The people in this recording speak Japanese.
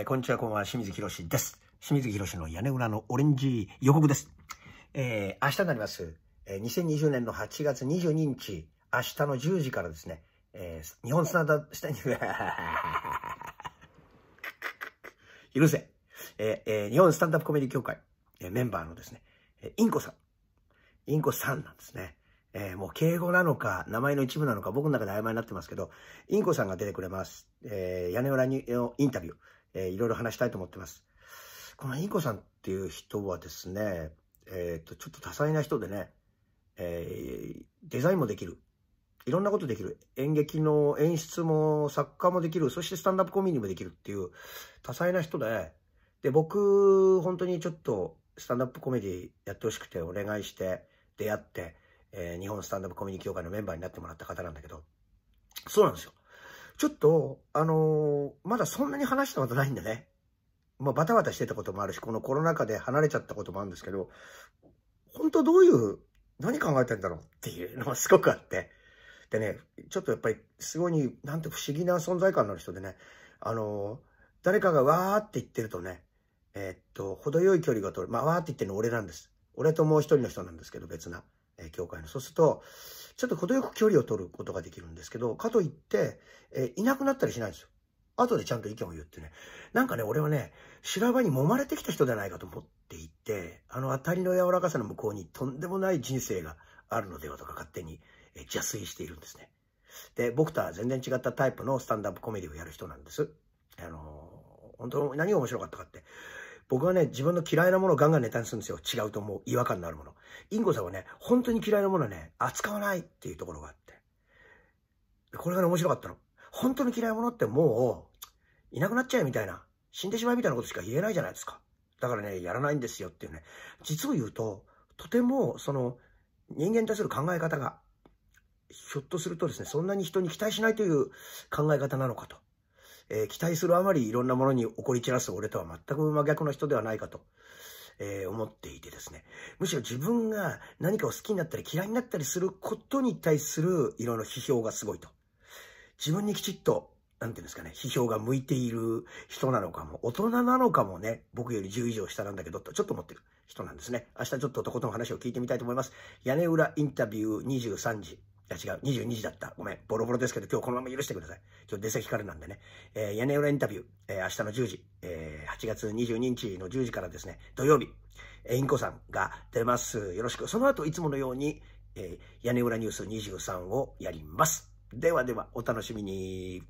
えー、こんにちは、こんばんは、清水博です。清水博の屋根裏のオレンジ予告です。えー、明日になります、えー、2020年の8月22日、明日の10時からですね、えー、日本スタンダード、スタン許せ、えーえー、日本スタンダップコメディ協会、えー、メンバーのですね、えインコさん。インコさんなんですね。えー、もう敬語なのか、名前の一部なのか、僕の中で曖昧になってますけど、インコさんが出てくれます。えー、屋根裏に、インタビュー。えー、いろいろ話したいと思ってます。このインコさんっていう人はですね、えっ、と、ちょっと多彩な人でね、えー、デザインもできる。いろんなことできる。演劇の演出も作家もできる。そしてスタンダップコメディもできるっていう多彩な人で、で、僕、本当にちょっとスタンダップコメディやってほしくてお願いして出会って、えー、日本スタンダップコメディ協会のメンバーになってもらった方なんだけど、そうなんですよ。ちょっと、あのー、まだそんなに話したことないんでね。まあ、バタバタしてたこともあるし、このコロナ禍で離れちゃったこともあるんですけど、本当どういう、何考えてんだろうっていうのがすごくあって。でね、ちょっとやっぱり、すごいに、なんて不思議な存在感のある人でね、あのー、誰かがわーって言ってるとね、えー、っと、程よい距離が取る。まあ、わーって言ってるの俺なんです。俺ともう一人の人なんですけど、別な。え教会の。そうすると、ちょっと程よく距離を取ることができるんですけど、かといって、えいなくなったりしないんですよ。後でちゃんと意見を言ってね。なんかね、俺はね、白場に揉まれてきた人じゃないかと思っていて、あの当たりの柔らかさの向こうにとんでもない人生があるのではとか勝手に邪推しているんですね。で、僕とは全然違ったタイプのスタンダップコメディをやる人なんです。あのー、本当に何が面白かったかって、僕はね、自分の嫌いなものをガンガンネタにするんですよ。違うともう違和感のあるもの。インコさんはね、本当に嫌いなものはね、扱わないっていうところがあって。これがね、面白かったの。本当に嫌いなものってもう、いなくなっちゃえみたいな、死んでしまえみたいなことしか言えないじゃないですか。だからね、やらないんですよっていうね。実を言うと、とても、その、人間に対する考え方が、ひょっとするとですね、そんなに人に期待しないという考え方なのかと。えー、期待するあまりいろんなものに怒り散らす俺とは全く真逆の人ではないかと。えー、思っていてですね。むしろ自分が何かを好きになったり嫌いになったりすることに対するいろんな批評がすごいと。自分にきちっと、なんていうんですかね、批評が向いている人なのかも、大人なのかもね、僕より10以上下なんだけど、とちょっと思ってる人なんですね。明日ちょっととことん話を聞いてみたいと思います。屋根裏インタビュー23時。や違う、22時だった。ごめん、ボロボロですけど、今日このまま許してください。今日出先からなんでね。えー、屋根裏インタビュー、えー、明日の10時、えー、8月22日の10時からですね、土曜日、えー、インコさんが出ます。よろしく。その後、いつものように、えー、屋根裏ニュース23をやります。ではでは、お楽しみに。